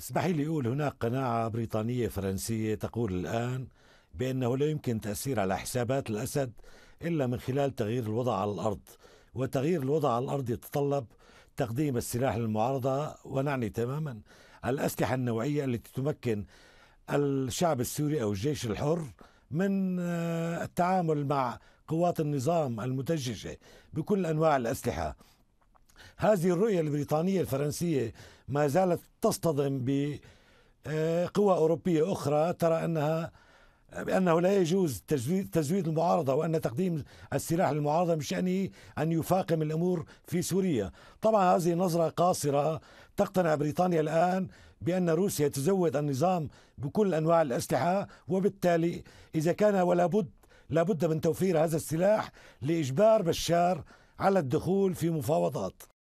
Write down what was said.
اسمحي لي أقول هناك قناعة بريطانية فرنسية تقول الآن بأنه لا يمكن تأثير على حسابات الأسد إلا من خلال تغيير الوضع على الأرض وتغيير الوضع على الأرض يتطلب تقديم السلاح للمعارضة ونعني تماما الأسلحة النوعية التي تمكن الشعب السوري أو الجيش الحر من آه، التعامل مع قوات النظام المتججة بكل أنواع الأسلحة هذه الرؤية البريطانية الفرنسية ما زالت تصطدم بقوى أوروبية أخرى ترى أنها بأنه لا يجوز تزويد المعارضة وأن تقديم السلاح للمعارضة من شأنه أن يفاقم الأمور في سوريا طبعا هذه نظرة قاصرة تقتنع بريطانيا الآن بأن روسيا تزود النظام بكل أنواع الأسلحة وبالتالي إذا كان ولا بد لابد من توفير هذا السلاح لإجبار بشار على الدخول في مفاوضات